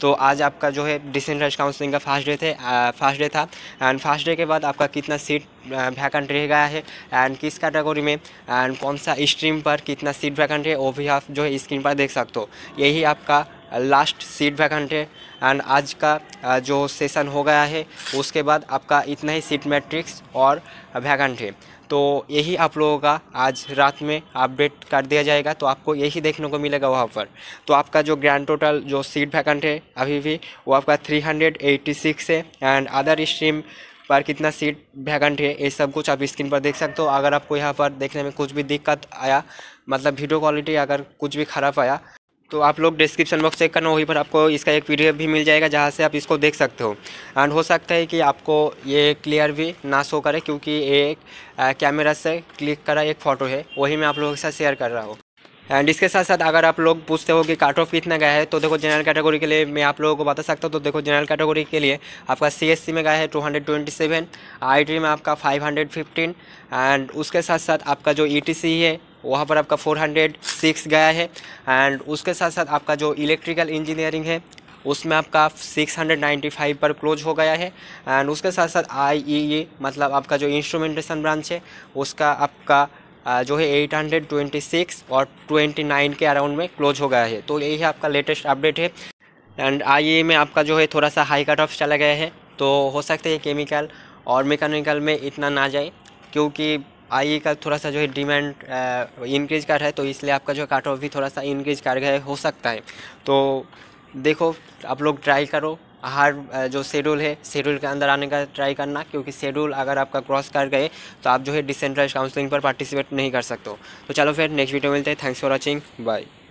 तो आज आपका जो है डिसेंट्रलाइज काउंसलिंग का फास्ट डे थे फास्ट डे था एंड फास्ट डे के बाद आपका कितना सीट वैकेंट रह गया है एंड किस कैटेगरी में एंड कौन सा स्ट्रीम पर कितना सीट वैकेंट है वो भी आप जो है स्क्रीन पर देख सकते हो यही आपका लास्ट सीट वैकेंट है एंड आज का जो सेशन हो गया है उसके बाद आपका इतना ही सीट मैट्रिक्स और वैकेंट है तो यही आप लोगों का आज रात में अपडेट कर दिया जाएगा तो आपको यही देखने को मिलेगा वहाँ पर तो आपका जो ग्रैंड टोटल जो सीट वैकेंट है अभी भी वो आपका 386 है एंड अदर स्ट्रीम पर कितना सीट वैकेंट है ये सब कुछ आप स्क्रीन पर देख सकते हो अगर आपको यहाँ पर देखने में कुछ भी दिक्कत आया मतलब वीडियो क्वालिटी अगर कुछ भी ख़राब आया तो आप लोग डिस्क्रिप्शन बॉक्स चेक करना वहीं पर आपको इसका एक वीडियो भी मिल जाएगा जहाँ से आप इसको देख सकते हो एंड हो सकता है कि आपको ये क्लियर भी ना शो करे क्योंकि एक कैमरा से क्लिक करा एक फ़ोटो है वही मैं आप लोगों के साथ शेयर कर रहा हूँ एंड इसके साथ साथ अगर आप लोग पूछते हो कि काट ऑफ कितना गया है तो देखो जनरल कैटेगरी के लिए मैं आप लोगों को बता सकता हूँ तो देखो जनरल कैटेगरी के लिए आपका सीएससी में गया है 227 आईटी में आपका 515 एंड उसके साथ साथ आपका जो ईटीसी e है वहाँ पर आपका 406 गया है एंड उसके साथ साथ आपका जो इलेक्ट्रिकल इंजीनियरिंग है उसमें आपका 695 पर क्लोज हो गया है एंड उसके साथ साथ आई मतलब आपका जो इंस्ट्रूमेंटेशन ब्रांच है उसका आपका जो है 826 और 29 के अराउंड में क्लोज हो गया है तो यही है आपका लेटेस्ट अपडेट है एंड आई e e में आपका जो है थोड़ा सा हाई कट ऑफ चला गया है तो हो सकता है केमिकल और मेकानिकल में इतना ना जाए क्योंकि आई का थोड़ा सा जो है डिमांड इंक्रीज कर रहा है तो इसलिए आपका जो काट ऑफ भी थोड़ा सा इंक्रीज कर गया हो सकता है तो देखो आप लोग ट्राई करो हर जो शेड्यूल है शेड्यूल के अंदर आने का ट्राई करना क्योंकि शेड्यूल अगर आपका क्रॉस कर गए तो आप जो है डिसेंट्राइज काउंसलिंग पर पार्टिसिपेट नहीं कर सकते हो तो चलो फिर नेक्स्ट वीडियो मिलते हैं थैंक्स फॉर वॉचिंग बाय